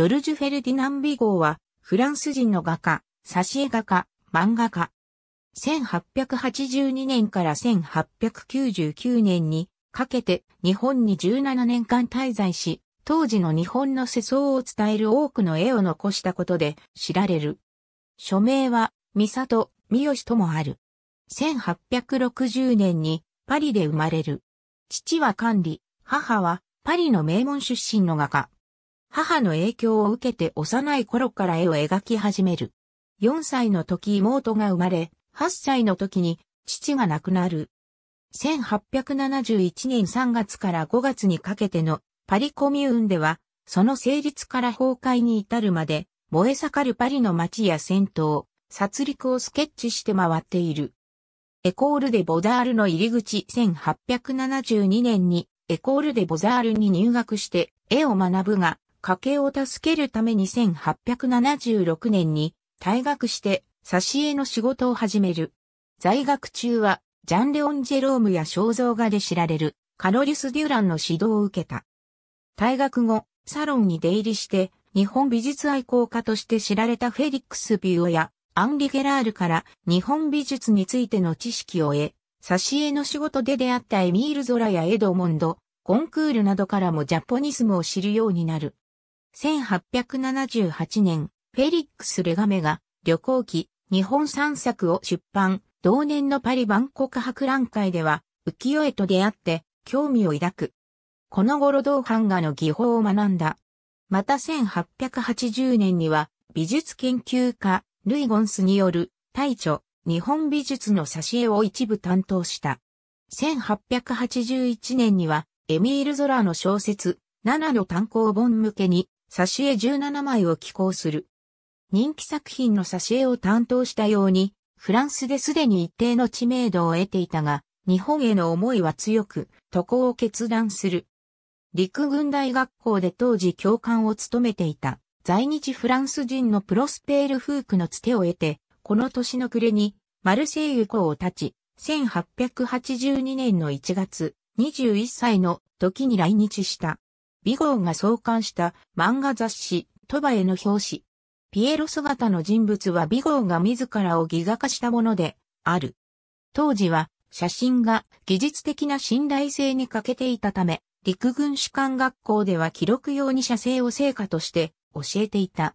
ジョルジュ・フェルディナン・ビゴーは、フランス人の画家、挿絵画家、漫画家。1882年から1899年にかけて日本に17年間滞在し、当時の日本の世相を伝える多くの絵を残したことで知られる。署名は、ミト・ミ三好ともある。1860年にパリで生まれる。父は管理、母はパリの名門出身の画家。母の影響を受けて幼い頃から絵を描き始める。4歳の時妹が生まれ、8歳の時に父が亡くなる。1871年3月から5月にかけてのパリコミューンでは、その成立から崩壊に至るまで、燃え盛るパリの街や戦闘、殺戮をスケッチして回っている。エコールデ・ボザールの入り口1872年にエコールデ・ボザールに入学して絵を学ぶが、家計を助けるため1876年に退学して挿絵の仕事を始める。在学中はジャンレオン・ジェロームや肖像画で知られるカロリス・デュランの指導を受けた。退学後、サロンに出入りして、日本美術愛好家として知られたフェリックス・ビューやアンリ・ゲラールから日本美術についての知識を得、挿絵の仕事で出会ったエミール・ゾラやエドモンド、コンクールなどからもジャポニスムを知るようになる。1878年、フェリックス・レガメが旅行記日本三作を出版。同年のパリ万国博覧会では浮世絵と出会って興味を抱く。この頃同版画の技法を学んだ。また1880年には美術研究家ルイ・ゴンスによる大著日本美術の挿絵を一部担当した。1881年にはエミール・ゾラの小説、七の単行本向けに挿絵17枚を寄稿する。人気作品の挿絵を担当したように、フランスですでに一定の知名度を得ていたが、日本への思いは強く、渡航を決断する。陸軍大学校で当時教官を務めていた、在日フランス人のプロスペール・フークのつてを得て、この年の暮れに、マルセイユ港を立ち、1882年の1月、21歳の時に来日した。ビゴーが創刊した漫画雑誌、トバへの表紙。ピエロ姿の人物はビゴーが自らをギガ化したもので、ある。当時は、写真が技術的な信頼性に欠けていたため、陸軍士官学校では記録用に写生を成果として教えていた。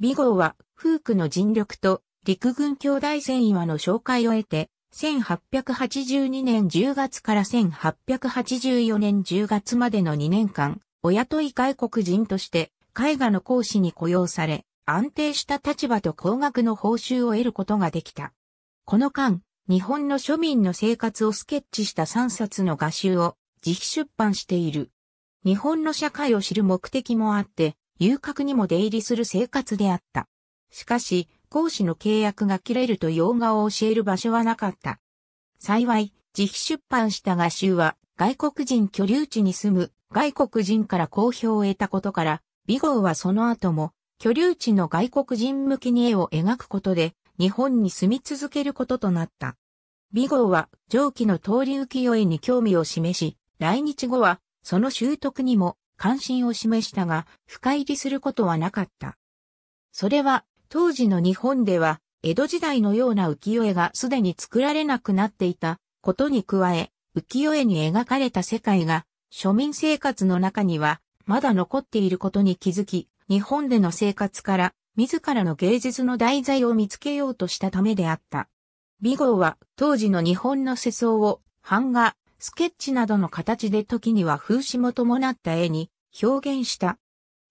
ビゴーは、フークの尽力と陸軍兄弟戦岩の紹介を得て、1882年10月から1884年10月までの2年間、お雇い外国人として絵画の講師に雇用され、安定した立場と高額の報酬を得ることができた。この間、日本の庶民の生活をスケッチした3冊の画集を自費出版している。日本の社会を知る目的もあって、遊郭にも出入りする生活であった。しかし、講師の契約が切れると洋画を教える場所はなかった。幸い、自費出版した画集は、外国人居留地に住む外国人から好評を得たことから、美号はその後も、居留地の外国人向きに絵を描くことで、日本に住み続けることとなった。美号は上記の通り浮世絵に興味を示し、来日後はその習得にも関心を示したが、深入りすることはなかった。それは当時の日本では、江戸時代のような浮世絵がすでに作られなくなっていたことに加え、浮世絵に描かれた世界が、庶民生活の中には、まだ残っていることに気づき、日本での生活から、自らの芸術の題材を見つけようとしたためであった。美号は、当時の日本の世相を、版画、スケッチなどの形で時には風刺も伴った絵に表現した。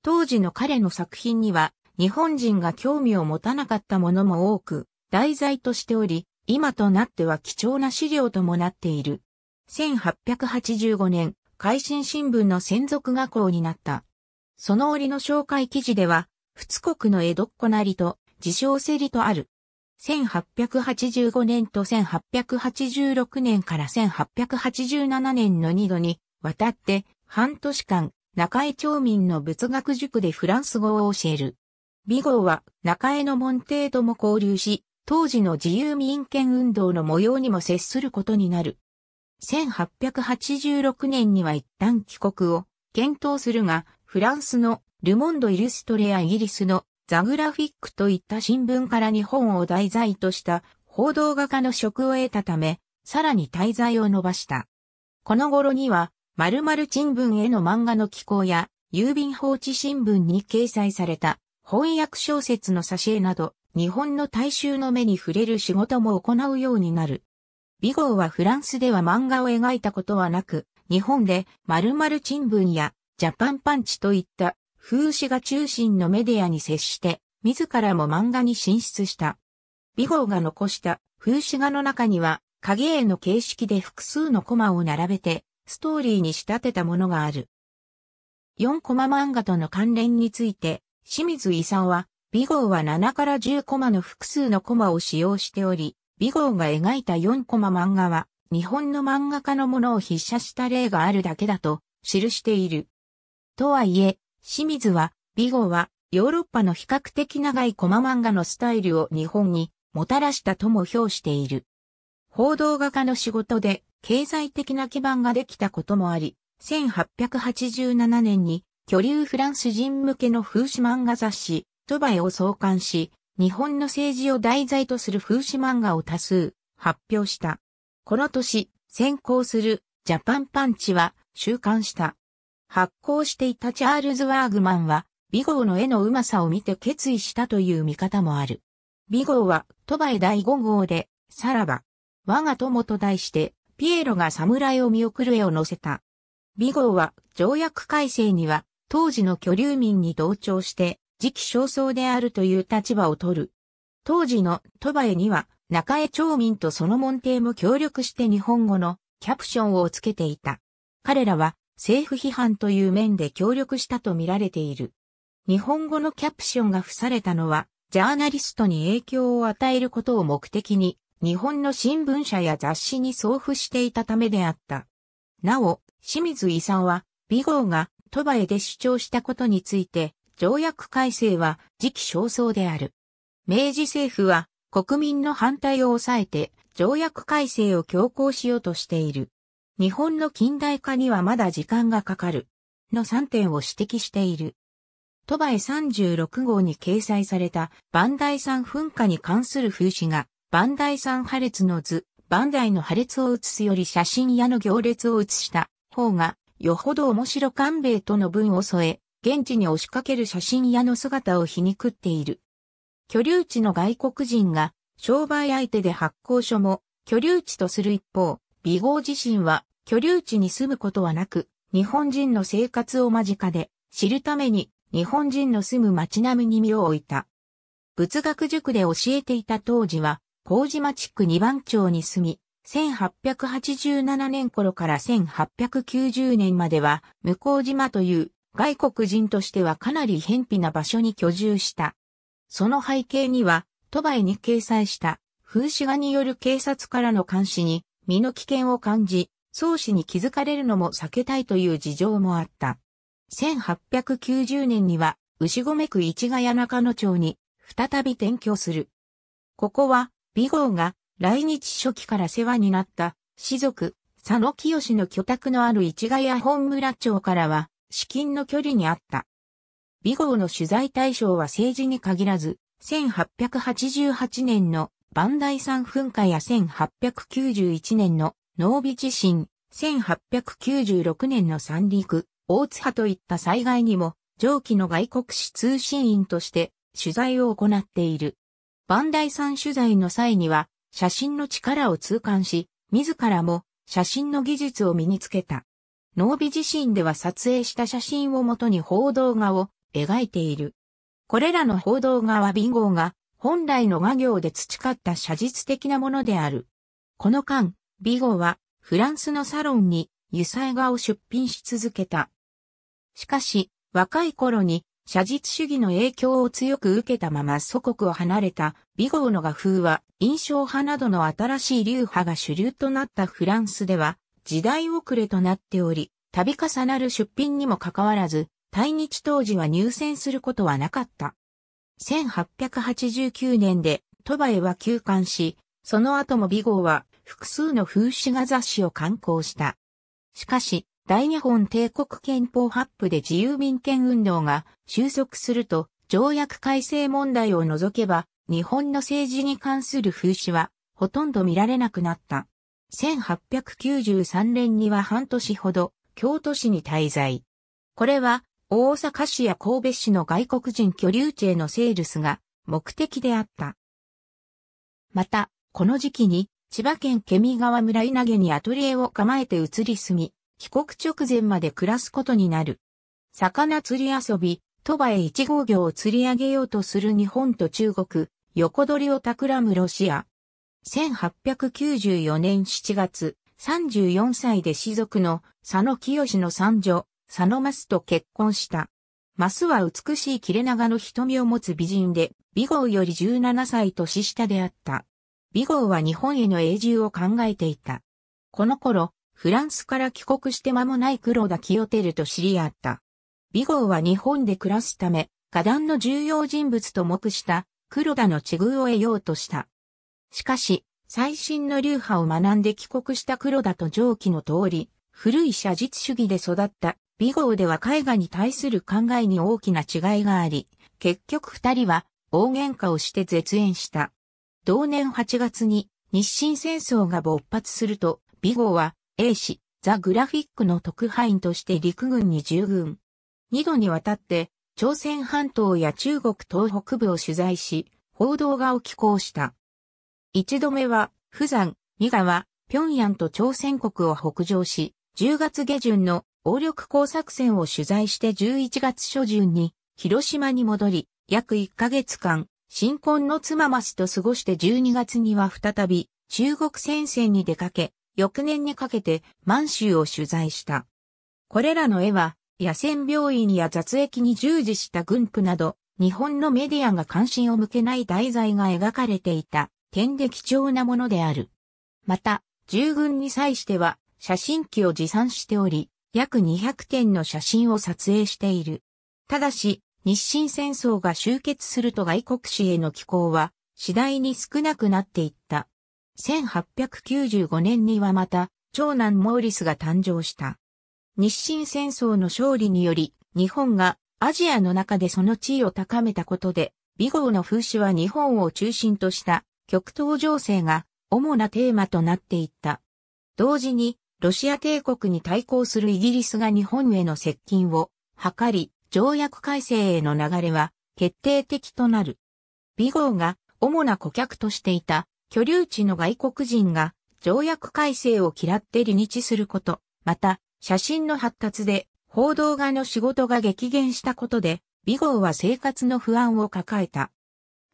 当時の彼の作品には日本人が興味を持たなかったものも多く、題材としており、今となっては貴重な資料ともなっている。1885年、海新新聞の専属学校になった。その折の紹介記事では、仏国の江戸っ子なりと、自称せりとある。1885年と1886年から1887年の2度に、渡って、半年間、中井町民の仏学塾でフランス語を教える。美号は中江の門弟とも交流し、当時の自由民権運動の模様にも接することになる。1886年には一旦帰国を検討するが、フランスのルモンド・イルストレやイギリスのザ・グラフィックといった新聞から日本を題材とした報道画家の職を得たため、さらに滞在を伸ばした。この頃には、〇〇新聞への漫画の寄稿や、郵便放置新聞に掲載された翻訳小説の挿絵など、日本の大衆の目に触れる仕事も行うようになる。ビ号はフランスでは漫画を描いたことはなく、日本で〇〇新聞やジャパンパンチといった風刺が中心のメディアに接して、自らも漫画に進出した。ビ号が残した風刺画の中には、影絵の形式で複数のコマを並べて、ストーリーに仕立てたものがある。4コマ漫画との関連について、清水勲は、美号は7から10コマの複数のコマを使用しており、美号が描いた4コマ漫画は、日本の漫画家のものを筆写した例があるだけだと、記している。とはいえ、清水は、美号は、ヨーロッパの比較的長いコマ漫画のスタイルを日本にもたらしたとも評している。報道画家の仕事で経済的な基盤ができたこともあり、1887年に巨流フランス人向けの風刺漫画雑誌、トバエを創刊し、日本の政治を題材とする風刺漫画を多数発表した。この年、先行するジャパンパンチは収刊した。発行していたチャールズ・ワーグマンは、ビゴーの絵のうまさを見て決意したという見方もある。ビゴーは、トバエ第5号で、さらば、我が友と題して、ピエロが侍を見送る絵を載せた。ビゴーは、条約改正には、当時の居留民に同調して、時期尚早であるという立場を取る。当時の鳥羽には、中江町民とその門弟も協力して日本語のキャプションをつけていた。彼らは政府批判という面で協力したと見られている。日本語のキャプションが付されたのは、ジャーナリストに影響を与えることを目的に、日本の新聞社や雑誌に送付していたためであった。なお、清水遺産は、美号がトバエで主張したことについて、条約改正は時期尚早である。明治政府は国民の反対を抑えて条約改正を強行しようとしている。日本の近代化にはまだ時間がかかる。の3点を指摘している。トバエ36号に掲載されたバンダイ山噴火に関する風刺が、バンダイ山破裂の図、バンダイの破裂を写すより写真屋の行列を写した方がよほど面白兵衛との文を添え、現地に押しかける写真屋の姿を皮肉っている。居留地の外国人が商売相手で発行書も居留地とする一方、美豪自身は居留地に住むことはなく、日本人の生活を間近で知るために日本人の住む街並みに身を置いた。仏学塾で教えていた当時は、麹町区二番町に住み、1887年頃から1890年までは、向島という外国人としてはかなり偏僻な場所に居住した。その背景には、都バに掲載した風刺画による警察からの監視に身の危険を感じ、創始に気づかれるのも避けたいという事情もあった。1890年には、牛込区市ヶ谷中野町に再び転居する。ここは、美号が来日初期から世話になった、士族、佐野清の居宅のある市ヶ谷本村町からは、至近の距離にあった。美号の取材対象は政治に限らず、1888年の万代山噴火や1891年の濃尾地震、1896年の三陸、大津波といった災害にも、上記の外国史通信員として取材を行っている。万代山取材の際には、写真の力を痛感し、自らも写真の技術を身につけた。ノービ自身では撮影した写真をもとに報道画を描いている。これらの報道画はビンゴーが本来の画業で培った写実的なものである。この間、ビゴーはフランスのサロンに油彩画を出品し続けた。しかし、若い頃に写実主義の影響を強く受けたまま祖国を離れた美豪の画風は印象派などの新しい流派が主流となったフランスでは時代遅れとなっており、度重なる出品にもかかわらず、対日当時は入選することはなかった。1889年でトバエは休館し、その後も美豪は複数の風刺画雑誌を刊行した。しかし、大日本帝国憲法発布で自由民権運動が収束すると、条約改正問題を除けば、日本の政治に関する風刺は、ほとんど見られなくなった。1893年には半年ほど、京都市に滞在。これは、大阪市や神戸市の外国人居留地へのセールスが目的であった。また、この時期に、千葉県ケミ川村稲毛にアトリエを構えて移り住み、帰国直前まで暮らすことになる。魚釣り遊び、鳥羽へ一号魚を釣り上げようとする日本と中国、横取りを企むロシア。1894年7月、34歳で士族の佐野清の三女、佐野マスと結婚した。マスは美しい切れ長の瞳を持つ美人で、美号より17歳年下であった。美号は日本への永住を考えていた。この頃、フランスから帰国して間もない黒田清照と知り合った。美号は日本で暮らすため、下壇の重要人物と目した黒田の地遇を得ようとした。しかし、最新の流派を学んで帰国した黒田と上記の通り、古い写実主義で育った美号では絵画に対する考えに大きな違いがあり、結局二人は大喧嘩をして絶縁した。同年8月に日清戦争が勃発すると、美号は A 氏、ザ・グラフィックの特派員として陸軍に従軍。二度にわたって、朝鮮半島や中国東北部を取材し、報道画を寄稿した。一度目は、富山、三河、平壌と朝鮮国を北上し、10月下旬の王力工作戦を取材して11月初旬に広島に戻り、約1ヶ月間、新婚の妻増と過ごして12月には再び中国戦線に出かけ、翌年にかけて満州を取材した。これらの絵は、野戦病院や雑役に従事した軍夫など、日本のメディアが関心を向けない題材が描かれていた、点で貴重なものである。また、従軍に際しては、写真機を持参しており、約200点の写真を撮影している。ただし、日清戦争が終結すると外国史への寄稿は、次第に少なくなっていった。1895年にはまた、長男モーリスが誕生した。日清戦争の勝利により、日本がアジアの中でその地位を高めたことで、美豪の風刺は日本を中心とした極東情勢が主なテーマとなっていった。同時に、ロシア帝国に対抗するイギリスが日本への接近を図り、条約改正への流れは決定的となる。美豪が主な顧客としていた居留地の外国人が条約改正を嫌って離日すること、また、写真の発達で報道画の仕事が激減したことで、美号は生活の不安を抱えた。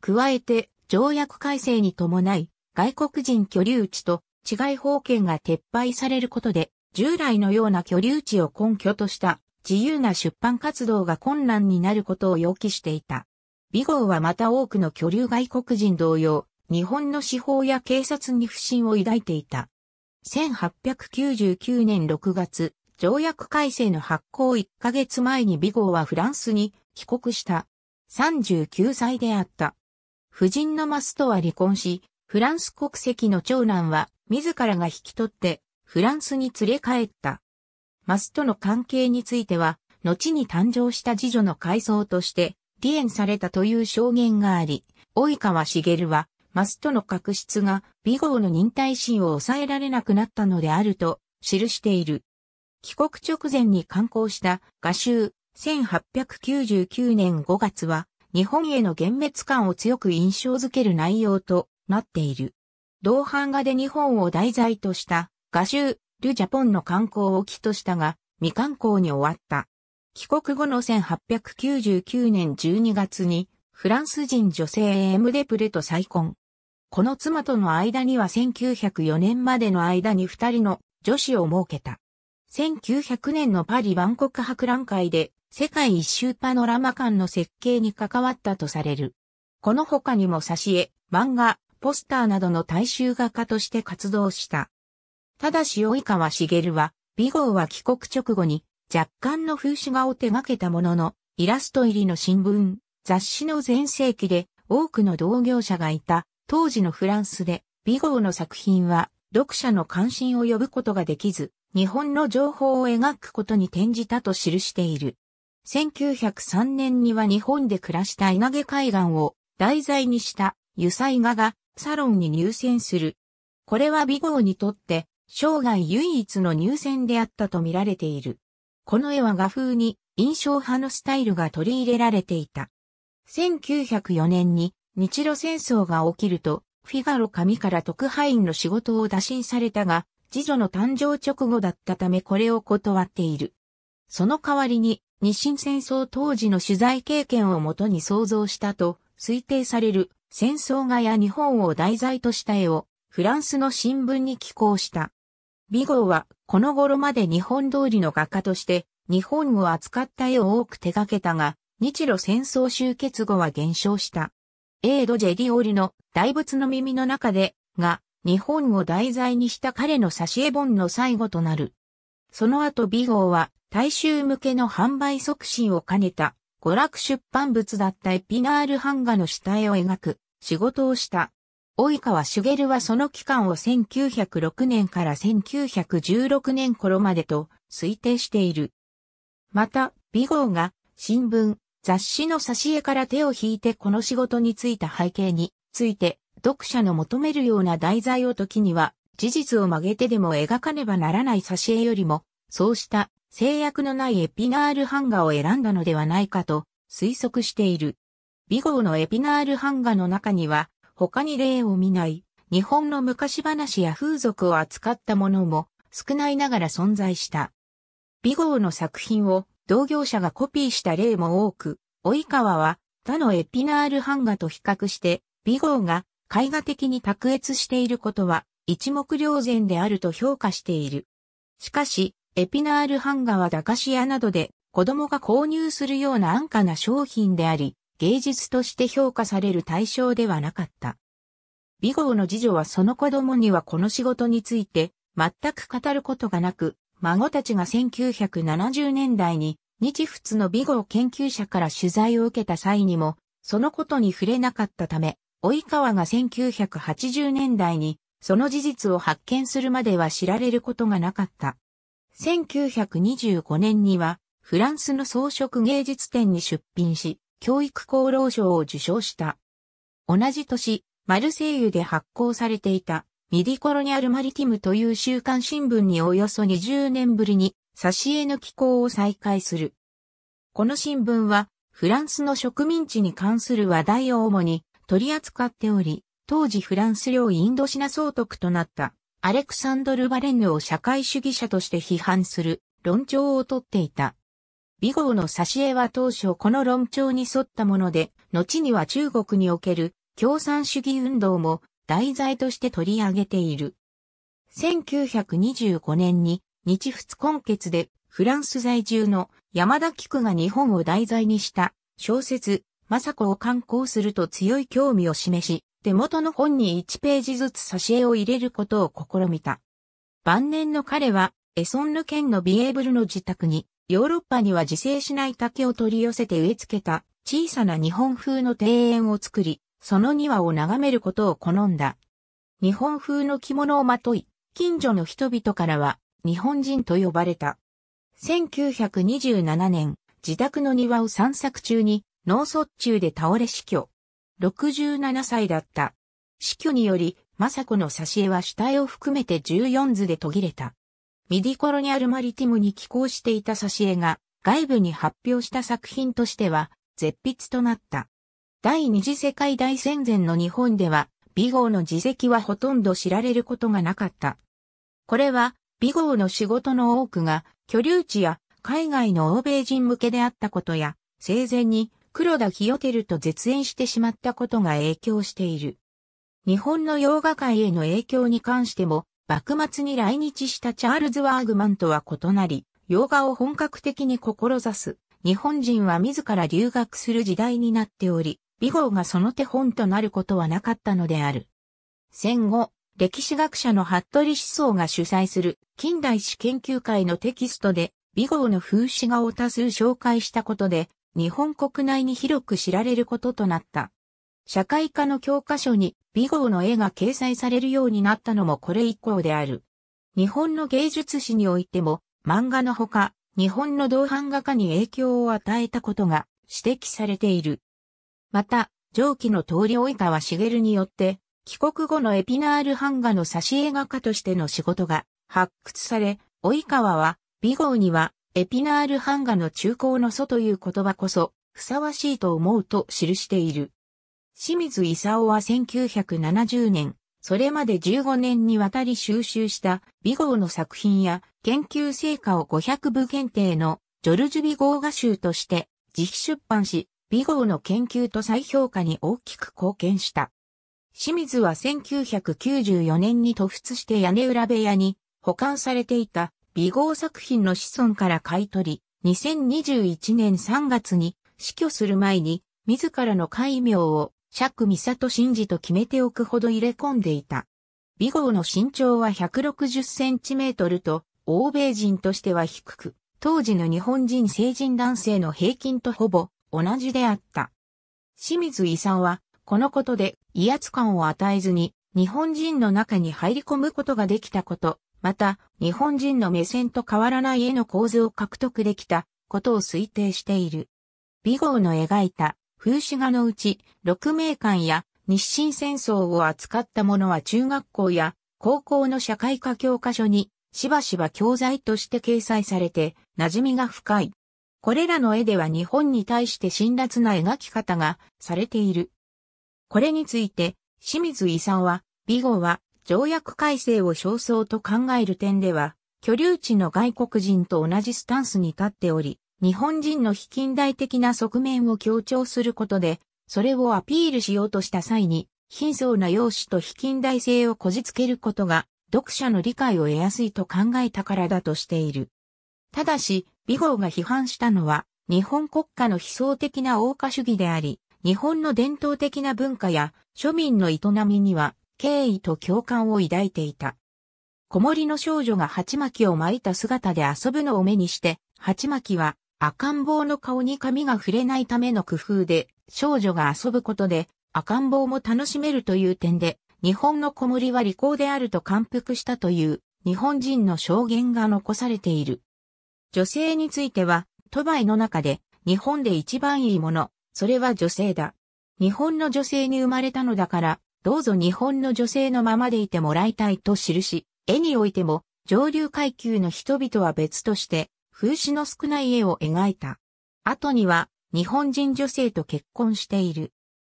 加えて、条約改正に伴い、外国人居留地と治外法権が撤廃されることで、従来のような居留地を根拠とした自由な出版活動が困難になることを要期していた。美号はまた多くの居留外国人同様、日本の司法や警察に不信を抱いていた。1899年6月、条約改正の発行1ヶ月前にビゴーはフランスに帰国した。39歳であった。夫人のマスとは離婚し、フランス国籍の長男は自らが引き取ってフランスに連れ帰った。マスとの関係については、後に誕生した次女の回想として、離縁されたという証言があり、及川茂は、マストの確執が、美号の忍耐心を抑えられなくなったのであると、記している。帰国直前に刊行した画集、1899年5月は、日本への幻滅感を強く印象づける内容となっている。同版画で日本を題材とした画集、ル・ジャポンの観光を起としたが、未観光に終わった。帰国後の1899年12月に、フランス人女性エムデプレと再婚。この妻との間には1904年までの間に二人の女子を設けた。1900年のパリ万国博覧会で世界一周パノラマ館の設計に関わったとされる。この他にも挿絵、漫画、ポスターなどの大衆画家として活動した。ただし及川茂は、美号は帰国直後に若干の風刺画を手掛けたものの、イラスト入りの新聞、雑誌の全盛期で多くの同業者がいた当時のフランスで、ビゴーの作品は、読者の関心を呼ぶことができず、日本の情報を描くことに転じたと記している。1903年には日本で暮らした稲毛海岸を題材にした油彩画がサロンに入選する。これは美号にとって生涯唯一の入選であったと見られている。この絵は画風に印象派のスタイルが取り入れられていた。1904年に日露戦争が起きると、フィガロ紙から特派員の仕事を打診されたが、次女の誕生直後だったためこれを断っている。その代わりに、日清戦争当時の取材経験をもとに想像したと推定される戦争画や日本を題材とした絵をフランスの新聞に寄稿した。ビゴーはこの頃まで日本通りの画家として日本を扱った絵を多く手掛けたが、日露戦争終結後は減少した。エード・ジェディオールの大仏の耳の中で、が、日本を題材にした彼の挿絵本の最後となる。その後美号は、大衆向けの販売促進を兼ねた、娯楽出版物だったエピナール版画の下絵を描く、仕事をした。及川茂はその期間を1906年から1916年頃までと推定している。また、美号が新聞、雑誌の挿絵から手を引いてこの仕事についた背景について、読者の求めるような題材を時には、事実を曲げてでも描かねばならない挿絵よりも、そうした制約のないエピナール版画を選んだのではないかと推測している。美号のエピナール版画の中には、他に例を見ない日本の昔話や風俗を扱ったものも少ないながら存在した。美号の作品を同業者がコピーした例も多く、及川は他のエピナール版画と比較して、美号が絵画的に卓越していることは一目瞭然であると評価している。しかし、エピナール版画は駄菓子屋などで子供が購入するような安価な商品であり、芸術として評価される対象ではなかった。美号の次女はその子供にはこの仕事について全く語ることがなく、孫たちが1970年代に日仏の美語研究者から取材を受けた際にも、そのことに触れなかったため、及川が1980年代にその事実を発見するまでは知られることがなかった。1925年には、フランスの装飾芸術展に出品し、教育功労賞を受賞した。同じ年、マルセイユで発行されていたミディコロニアルマリティムという週刊新聞におよそ20年ぶりに挿絵の寄稿を再開する。この新聞はフランスの植民地に関する話題を主に取り扱っており、当時フランス領インドシナ総督となったアレクサンドル・バレンヌを社会主義者として批判する論調をとっていた。美号の挿絵は当初この論調に沿ったもので、後には中国における共産主義運動も題材として取り上げている。1925年に日仏根結でフランス在住の山田菊が日本を題材にした小説、政子を刊行すると強い興味を示し、手元の本に1ページずつ挿絵を入れることを試みた。晩年の彼は、エソンヌ県のビエーブルの自宅に、ヨーロッパには自生しない竹を取り寄せて植え付けた小さな日本風の庭園を作り、その庭を眺めることを好んだ。日本風の着物をまとい、近所の人々からは日本人と呼ばれた。1927年、自宅の庭を散策中に脳卒中で倒れ死去。67歳だった。死去により、政子の挿絵は死体を含めて14図で途切れた。ミディコロニアルマリティムに寄稿していた挿絵が外部に発表した作品としては絶筆となった。第二次世界大戦前の日本では、美号の自責はほとんど知られることがなかった。これは、美号の仕事の多くが、居留地や海外の欧米人向けであったことや、生前に黒田清照と絶縁してしまったことが影響している。日本の洋画界への影響に関しても、幕末に来日したチャールズ・ワーグマンとは異なり、洋画を本格的に志す日本人は自ら留学する時代になっており、美号がその手本となることはなかったのである。戦後、歴史学者の服部思想が主催する近代史研究会のテキストで、美号の風刺画を多数紹介したことで、日本国内に広く知られることとなった。社会科の教科書に美号の絵が掲載されるようになったのもこれ以降である。日本の芸術史においても、漫画のほか、日本の同伴画家に影響を与えたことが指摘されている。また、上記の通り及川茂によって、帰国後のエピナール版画の挿絵画家としての仕事が発掘され、及川は、美号には、エピナール版画の中高の祖という言葉こそ、ふさわしいと思うと記している。清水勲は1970年、それまで15年にわたり収集した美号の作品や研究成果を500部限定のジョルジュ美号画集として自費出版し、美号の研究と再評価に大きく貢献した。清水は1994年に突出して屋根裏部屋に保管されていた美号作品の子孫から買い取り、2021年3月に死去する前に自らの戒名を釈美里真嗣と決めておくほど入れ込んでいた。美号の身長は160センチメートルと欧米人としては低く、当時の日本人成人男性の平均とほぼ同じであった。清水遺産は、このことで威圧感を与えずに、日本人の中に入り込むことができたこと、また、日本人の目線と変わらない絵の構図を獲得できたことを推定している。美号の描いた風刺画のうち、六名館や日清戦争を扱ったものは中学校や高校の社会科教科書にしばしば教材として掲載されて馴染みが深い。これらの絵では日本に対して辛辣な描き方がされている。これについて、清水遺産は、美語は条約改正を焦燥と考える点では、居留地の外国人と同じスタンスに立っており、日本人の非近代的な側面を強調することで、それをアピールしようとした際に、貧相な容姿と非近代性をこじつけることが、読者の理解を得やすいと考えたからだとしている。ただし、美号が批判したのは、日本国家の悲壮的な王家主義であり、日本の伝統的な文化や庶民の営みには敬意と共感を抱いていた。子守の少女が鉢巻きを巻いた姿で遊ぶのを目にして、鉢巻きは赤ん坊の顔に髪が触れないための工夫で、少女が遊ぶことで赤ん坊も楽しめるという点で、日本の子守は利口であると感服したという日本人の証言が残されている。女性については、トバイの中で、日本で一番いいもの、それは女性だ。日本の女性に生まれたのだから、どうぞ日本の女性のままでいてもらいたいと記し、絵においても、上流階級の人々は別として、風刺の少ない絵を描いた。後には、日本人女性と結婚している。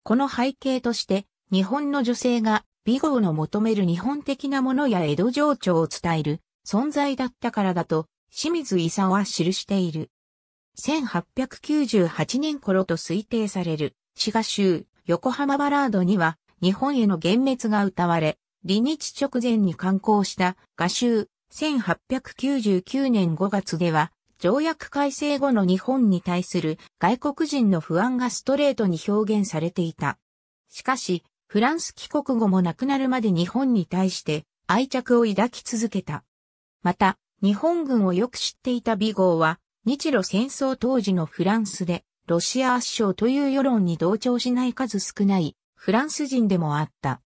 この背景として、日本の女性が美号の求める日本的なものや江戸情緒を伝える存在だったからだと清水勲は記している。1898年頃と推定される、滋賀集、横浜バラードには、日本への幻滅が歌われ、離日直前に刊行した画集、1899年5月では、条約改正後の日本に対する外国人の不安がストレートに表現されていた。しかし、フランス帰国後も亡くなるまで日本に対して愛着を抱き続けた。また、日本軍をよく知っていた美ゴは、日露戦争当時のフランスで、ロシア圧勝という世論に同調しない数少ない、フランス人でもあった。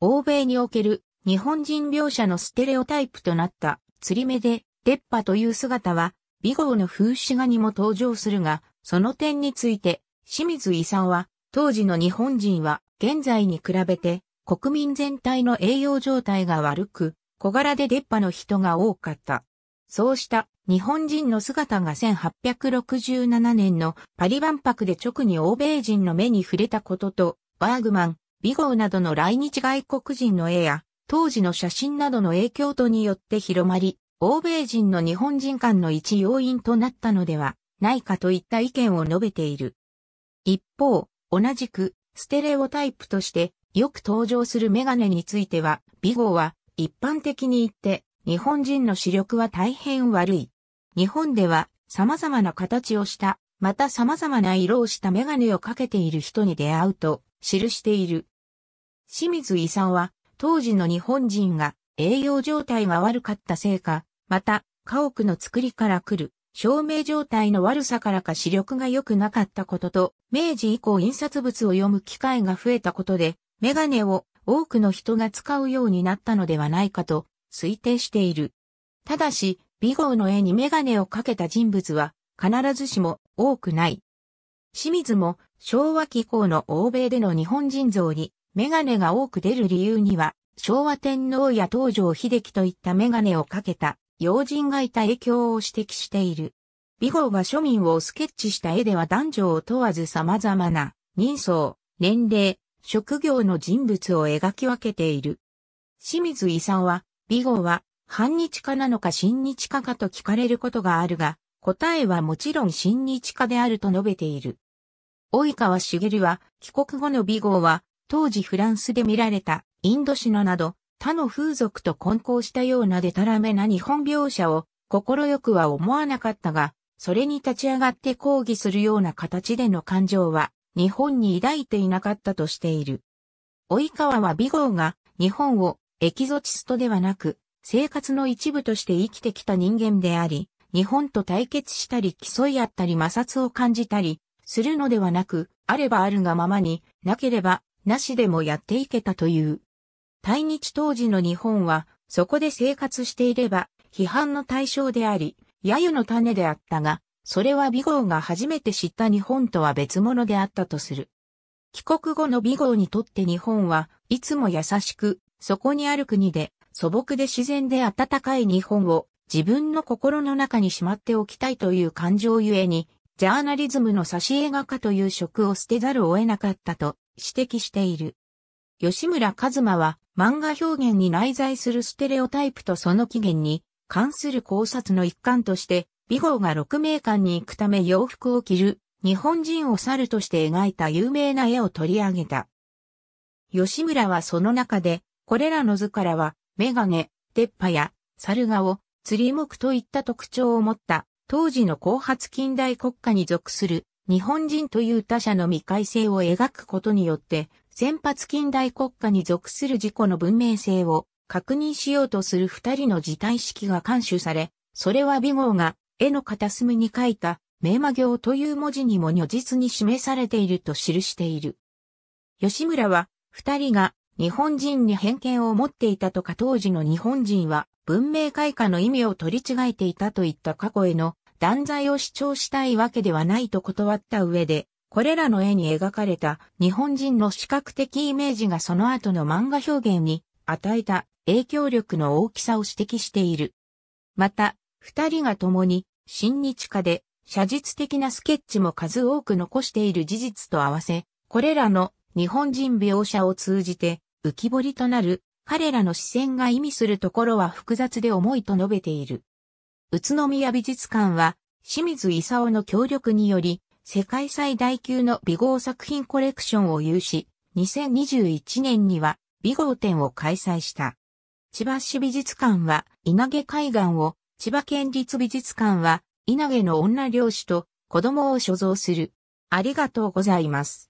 欧米における日本人描写のステレオタイプとなった釣り目で出っ歯という姿は、美ゴの風刺画にも登場するが、その点について、清水遺産は、当時の日本人は現在に比べて国民全体の栄養状態が悪く、小柄で出っ歯の人が多かった。そうした日本人の姿が1867年のパリ万博で直に欧米人の目に触れたことと、バーグマン、ビゴーなどの来日外国人の絵や、当時の写真などの影響とによって広まり、欧米人の日本人間の一要因となったのではないかといった意見を述べている。一方、同じくステレオタイプとしてよく登場するメガネについては、ビゴーは一般的に言って、日本人の視力は大変悪い。日本では様々な形をした、また様々な色をしたメガネをかけている人に出会うと記している。清水遺産は当時の日本人が栄養状態が悪かったせいか、また家屋の作りから来る照明状態の悪さからか視力が良くなかったことと、明治以降印刷物を読む機会が増えたことで、メガネを多くの人が使うようになったのではないかと推定している。ただし、美号の絵にメガネをかけた人物は必ずしも多くない。清水も昭和紀行の欧米での日本人像にメガネが多く出る理由には昭和天皇や東条秀樹といったメガネをかけた要人がいた影響を指摘している。美号が庶民をスケッチした絵では男女を問わず様々な人相、年齢、職業の人物を描き分けている。清水勲は、美号は、反日化なのか親日化かと聞かれることがあるが、答えはもちろん親日化であると述べている。及川茂は、帰国後の美号は、当時フランスで見られた、インドシナなど、他の風俗と混交したようなデタラメな日本描写を、心よくは思わなかったが、それに立ち上がって抗議するような形での感情は、日本に抱いていなかったとしている。及川は美号が日本をエキゾチストではなく生活の一部として生きてきた人間であり、日本と対決したり競い合ったり摩擦を感じたりするのではなく、あればあるがままになければなしでもやっていけたという。対日当時の日本はそこで生活していれば批判の対象であり、揶揄の種であったが、それは美号が初めて知った日本とは別物であったとする。帰国後の美号にとって日本はいつも優しく、そこにある国で素朴で自然で温かい日本を自分の心の中にしまっておきたいという感情ゆえに、ジャーナリズムの挿絵画家という職を捨てざるを得なかったと指摘している。吉村和馬は漫画表現に内在するステレオタイプとその起源に関する考察の一環として美号が鹿鳴館に行くため洋服を着る日本人を猿として描いた有名な絵を取り上げた。吉村はその中で、これらの図からは、メガネ、鉄波や猿顔、釣り目といった特徴を持った当時の後発近代国家に属する日本人という他者の未開性を描くことによって先発近代国家に属する自己の文明性を確認しようとする二人の事態式が監修され、それは美号が絵の片隅に書いた、名馬行という文字にも如実に示されていると記している。吉村は、二人が日本人に偏見を持っていたとか当時の日本人は文明開化の意味を取り違えていたといった過去への断罪を主張したいわけではないと断った上で、これらの絵に描かれた日本人の視覚的イメージがその後の漫画表現に与えた影響力の大きさを指摘している。また、二人が共に、新日課で、写実的なスケッチも数多く残している事実と合わせ、これらの日本人描写を通じて、浮き彫りとなる、彼らの視線が意味するところは複雑で重いと述べている。宇都宮美術館は、清水勲の協力により、世界最大級の美豪作品コレクションを有し、2021年には美豪展を開催した。千葉市美術館は稲毛海岸を千葉県立美術館は、稲毛の女漁師と子供を所蔵する。ありがとうございます。